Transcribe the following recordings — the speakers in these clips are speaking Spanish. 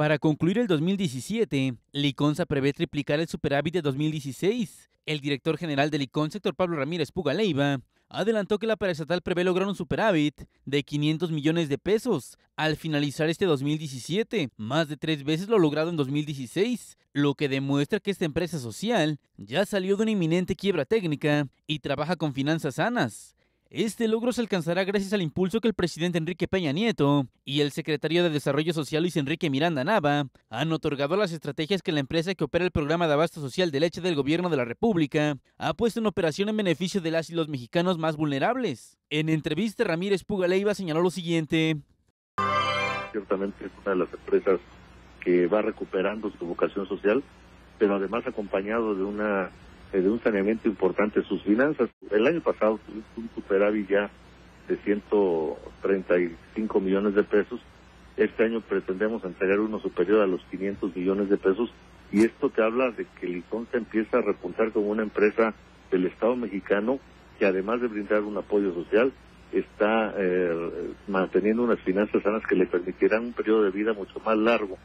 Para concluir el 2017, Liconsa prevé triplicar el superávit de 2016. El director general de Licón, sector Pablo Ramírez Pugaleiva, adelantó que la paraestatal prevé lograr un superávit de 500 millones de pesos al finalizar este 2017, más de tres veces lo logrado en 2016, lo que demuestra que esta empresa social ya salió de una inminente quiebra técnica y trabaja con finanzas sanas. Este logro se alcanzará gracias al impulso que el presidente Enrique Peña Nieto y el secretario de Desarrollo Social Luis Enrique Miranda Nava han otorgado a las estrategias que la empresa que opera el programa de abasto social de leche del gobierno de la República ha puesto en operación en beneficio de las y los mexicanos más vulnerables. En entrevista, Ramírez Pugaleiva señaló lo siguiente. Ciertamente es una de las empresas que va recuperando su vocación social, pero además acompañado de una eh, de un saneamiento importante sus finanzas. El año pasado tuvimos un superávit ya de 135 millones de pesos. Este año pretendemos entregar uno superior a los 500 millones de pesos y esto te habla de que se empieza a repuntar como una empresa del Estado mexicano que además de brindar un apoyo social está eh, manteniendo unas finanzas sanas que le permitirán un periodo de vida mucho más largo.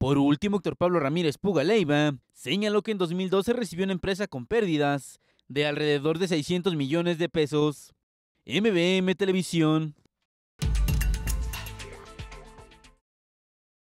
Por último, Héctor Pablo Ramírez Puga Leiva señaló que en 2012 recibió una empresa con pérdidas de alrededor de 600 millones de pesos. MBM Televisión